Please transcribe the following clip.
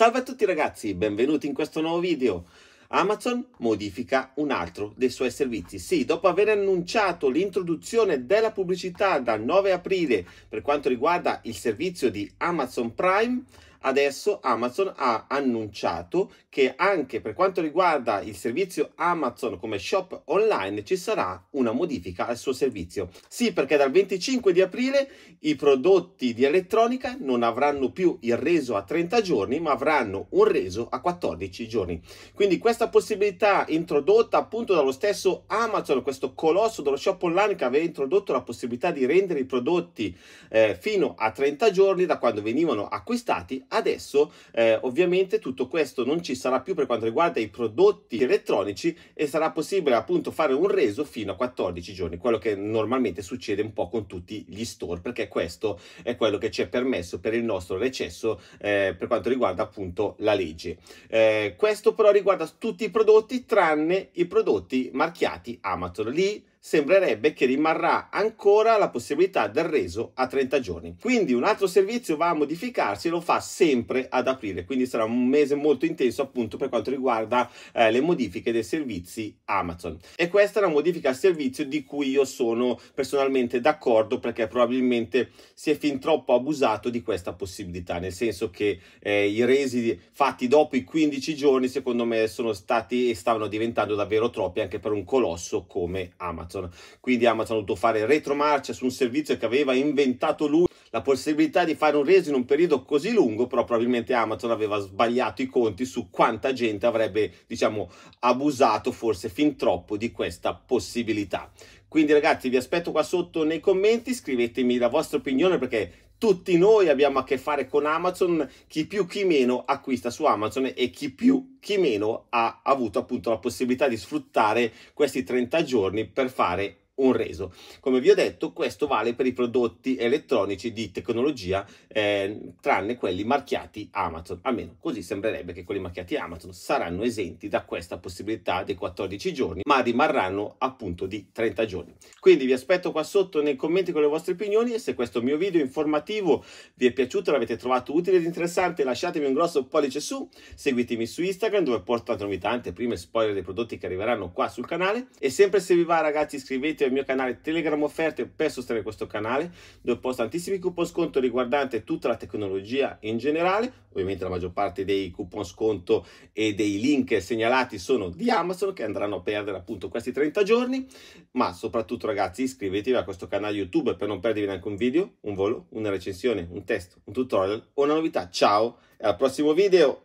Salve a tutti ragazzi, benvenuti in questo nuovo video. Amazon modifica un altro dei suoi servizi. Sì, dopo aver annunciato l'introduzione della pubblicità dal 9 aprile per quanto riguarda il servizio di Amazon Prime, adesso Amazon ha annunciato che anche per quanto riguarda il servizio Amazon come shop online ci sarà una modifica al suo servizio. Sì, perché dal 25 di aprile i prodotti di elettronica non avranno più il reso a 30 giorni, ma avranno un reso a 14 giorni. Quindi questa possibilità introdotta appunto dallo stesso Amazon, questo colosso dello shop online che aveva introdotto la possibilità di rendere i prodotti eh, fino a 30 giorni da quando venivano acquistati, Adesso eh, ovviamente tutto questo non ci sarà più per quanto riguarda i prodotti elettronici e sarà possibile appunto fare un reso fino a 14 giorni, quello che normalmente succede un po' con tutti gli store, perché questo è quello che ci è permesso per il nostro recesso eh, per quanto riguarda appunto la legge. Eh, questo però riguarda tutti i prodotti tranne i prodotti marchiati Amazon. Lì sembrerebbe che rimarrà ancora la possibilità del reso a 30 giorni. Quindi un altro servizio va a modificarsi e lo fa sempre ad aprile, quindi sarà un mese molto intenso appunto per quanto riguarda eh, le modifiche dei servizi Amazon. E questa è una modifica al servizio di cui io sono personalmente d'accordo perché probabilmente si è fin troppo abusato di questa possibilità, nel senso che eh, i resi fatti dopo i 15 giorni secondo me sono stati e stavano diventando davvero troppi anche per un colosso come Amazon. Amazon. Quindi Amazon ha dovuto fare retromarcia su un servizio che aveva inventato lui. La possibilità di fare un reso in un periodo così lungo, però probabilmente Amazon aveva sbagliato i conti su quanta gente avrebbe, diciamo, abusato forse fin troppo di questa possibilità. Quindi ragazzi vi aspetto qua sotto nei commenti, scrivetemi la vostra opinione perché tutti noi abbiamo a che fare con Amazon, chi più chi meno acquista su Amazon e chi più chi meno ha avuto appunto la possibilità di sfruttare questi 30 giorni per fare un reso. Come vi ho detto, questo vale per i prodotti elettronici di tecnologia, eh, tranne quelli marchiati Amazon. Almeno così sembrerebbe che quelli marchiati Amazon saranno esenti da questa possibilità dei 14 giorni, ma rimarranno appunto di 30 giorni. Quindi vi aspetto qua sotto nei commenti con le vostre opinioni e se questo mio video informativo vi è piaciuto, l'avete trovato utile ed interessante, lasciatemi un grosso pollice su, seguitemi su Instagram dove porto tante novità, anteprime, spoiler dei prodotti che arriveranno qua sul canale e sempre se vi va ragazzi iscrivetevi il mio canale Telegram Offerte per sostenere questo canale, dove posto tantissimi coupon sconto riguardante tutta la tecnologia in generale. Ovviamente la maggior parte dei coupon sconto e dei link segnalati sono di Amazon che andranno a perdere appunto questi 30 giorni. Ma soprattutto ragazzi iscrivetevi a questo canale YouTube per non perdervi neanche un video, un volo, una recensione, un test, un tutorial o una novità. Ciao e al prossimo video!